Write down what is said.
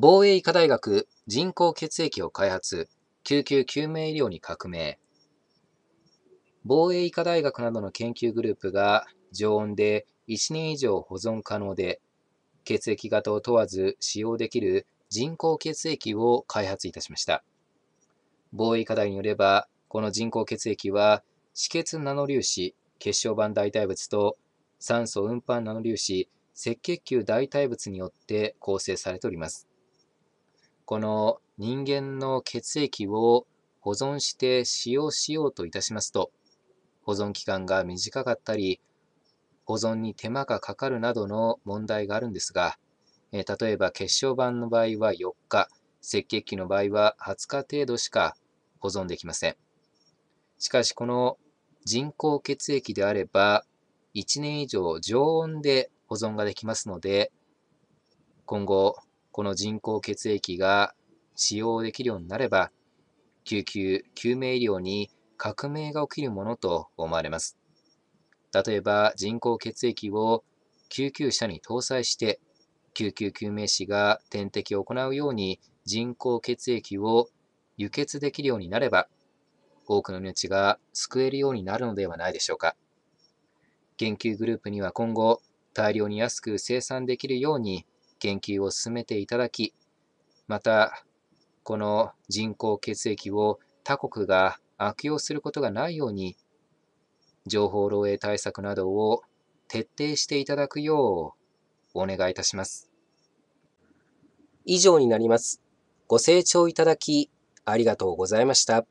防衛医科大学人工血液を開発、救急救命医療に革命。防衛医科大学などの研究グループが常温で1年以上保存可能で、血液型を問わず使用できる人工血液を開発いたしました。防衛医科大によれば、この人工血液は、止血ナノ粒子、血小板代替物と酸素運搬ナノ粒子、赤血球代替物によって構成されております。この人間の血液を保存して使用しようといたしますと、保存期間が短かったり、保存に手間がかかるなどの問題があるんですが、例えば血小板の場合は4日、赤血球の場合は20日程度しか保存できません。しかしこの人工血液であれば1年以上常温で保存ができますので今後この人工血液が使用できるようになれば、救急、救命医療に革命が起きるものと思われます。例えば、人工血液を救急車に搭載して、救急救命士が点滴を行うように人工血液を輸血できるようになれば、多くの命が救えるようになるのではないでしょうか。研究グループには今後、大量に安く生産できるように研究を進めていただき、また、この人工血液を他国が悪用することがないように、情報漏洩対策などを徹底していただくようお願いいたします。以上になります。ご清聴いただきありがとうございました。